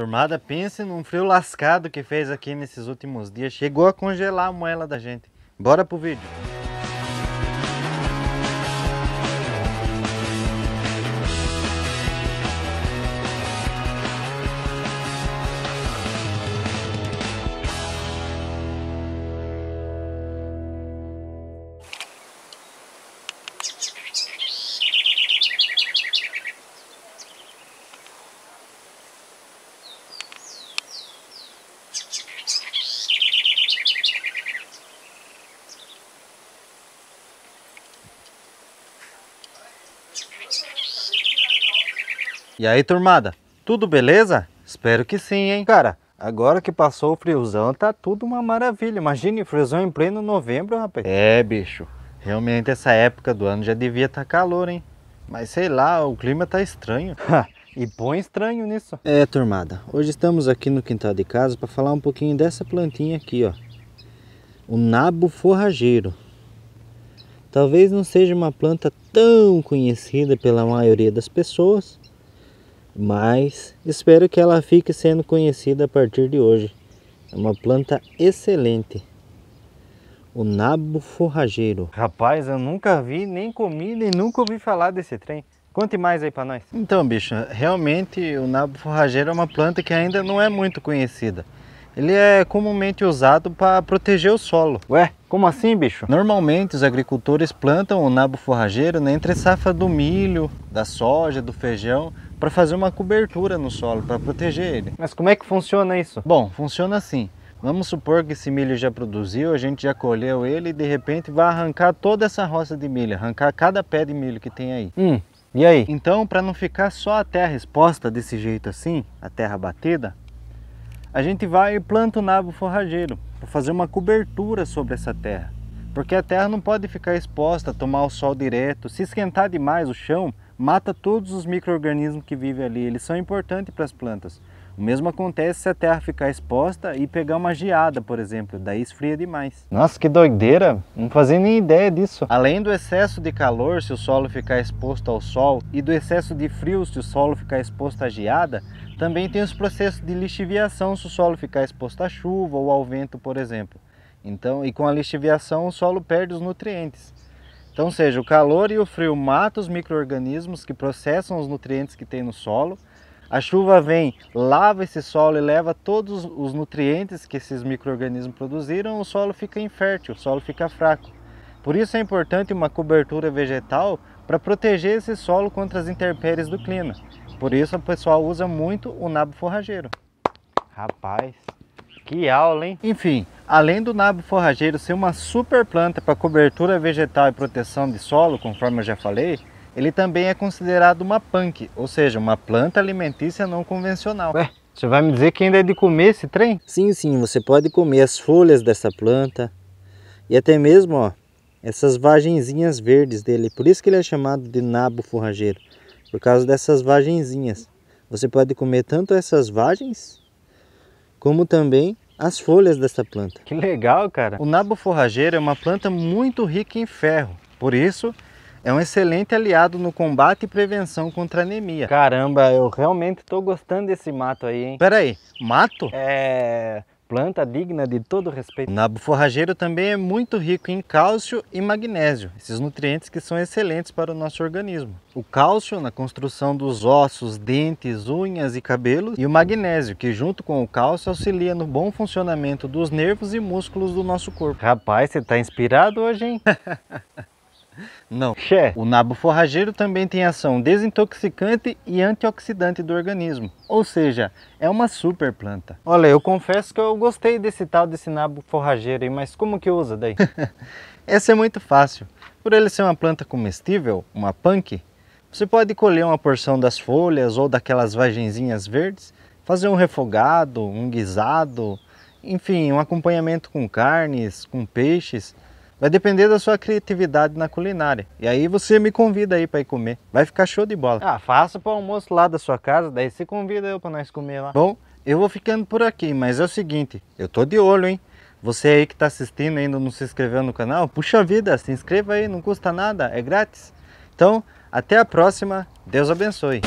Turmada, pense num frio lascado que fez aqui nesses últimos dias. Chegou a congelar a moela da gente. Bora pro vídeo. E aí, turmada, tudo beleza? Espero que sim, hein? Cara, agora que passou o friozão, tá tudo uma maravilha. Imagine, friozão em pleno novembro, rapaz. É, bicho. Realmente essa época do ano já devia estar tá calor, hein? Mas sei lá, o clima tá estranho. e põe estranho nisso. É, turmada. Hoje estamos aqui no quintal de casa para falar um pouquinho dessa plantinha aqui, ó. O nabo forrageiro. Talvez não seja uma planta tão conhecida pela maioria das pessoas, mas espero que ela fique sendo conhecida a partir de hoje. É uma planta excelente. O nabo forrageiro. Rapaz, eu nunca vi, nem comi, nem nunca ouvi falar desse trem. Conte mais aí para nós. Então, bicho, realmente o nabo forrageiro é uma planta que ainda não é muito conhecida. Ele é comumente usado para proteger o solo. Ué, como assim, bicho? Normalmente os agricultores plantam o nabo forrageiro né, entre safra do milho, da soja, do feijão, para fazer uma cobertura no solo, para proteger ele. Mas como é que funciona isso? Bom, funciona assim. Vamos supor que esse milho já produziu, a gente já colheu ele e de repente vai arrancar toda essa roça de milho, arrancar cada pé de milho que tem aí. Hum, e aí? Então, para não ficar só a terra exposta desse jeito assim, a terra batida, a gente vai e planta o nabo forrageiro para fazer uma cobertura sobre essa terra. Porque a terra não pode ficar exposta, tomar o sol direto, se esquentar demais o chão, mata todos os micro-organismos que vivem ali, eles são importantes para as plantas. O mesmo acontece se a terra ficar exposta e pegar uma geada, por exemplo, daí esfria demais. Nossa, que doideira! Não fazia nem ideia disso. Além do excesso de calor, se o solo ficar exposto ao sol, e do excesso de frio, se o solo ficar exposto à geada, também tem os processos de lixiviação se o solo ficar exposto à chuva ou ao vento, por exemplo. Então, e com a lixiviação o solo perde os nutrientes. Então, seja, o calor e o frio matam os micro-organismos que processam os nutrientes que tem no solo, a chuva vem, lava esse solo e leva todos os nutrientes que esses micro-organismos produziram, o solo fica infértil, o solo fica fraco. Por isso é importante uma cobertura vegetal para proteger esse solo contra as intempéries do clima. Por isso o pessoal usa muito o nabo forrageiro. Rapaz, que aula, hein? Enfim, além do nabo forrageiro ser uma super planta para cobertura vegetal e proteção de solo, conforme eu já falei, ele também é considerado uma punk, ou seja, uma planta alimentícia não convencional. Ué, você vai me dizer que ainda é de comer esse trem? Sim, sim, você pode comer as folhas dessa planta e até mesmo ó, essas vagenzinhas verdes dele. Por isso que ele é chamado de nabo forrageiro, por causa dessas vagenzinhas. Você pode comer tanto essas vagens como também as folhas dessa planta. Que legal, cara! O nabo forrageiro é uma planta muito rica em ferro, por isso é um excelente aliado no combate e prevenção contra anemia. Caramba, eu realmente estou gostando desse mato aí, hein? Pera aí, mato? É planta digna de todo respeito. O nabo forrageiro também é muito rico em cálcio e magnésio, esses nutrientes que são excelentes para o nosso organismo. O cálcio na construção dos ossos, dentes, unhas e cabelos e o magnésio, que junto com o cálcio auxilia no bom funcionamento dos nervos e músculos do nosso corpo. Rapaz, você está inspirado hoje, hein? Não. Xé, o nabo forrageiro também tem ação desintoxicante e antioxidante do organismo. Ou seja, é uma super planta. Olha, eu confesso que eu gostei desse tal desse nabo forrageiro aí, mas como que usa daí? Essa é muito fácil. Por ele ser uma planta comestível, uma punk, você pode colher uma porção das folhas ou daquelas vagenzinhas verdes, fazer um refogado, um guisado, enfim, um acompanhamento com carnes, com peixes. Vai depender da sua criatividade na culinária. E aí você me convida aí para ir comer. Vai ficar show de bola. Ah, faça para almoço lá da sua casa, daí você convida eu para nós comer lá. Bom, eu vou ficando por aqui, mas é o seguinte, eu tô de olho, hein? Você aí que está assistindo ainda não se inscreveu no canal, puxa vida, se inscreva aí, não custa nada, é grátis. Então, até a próxima, Deus abençoe.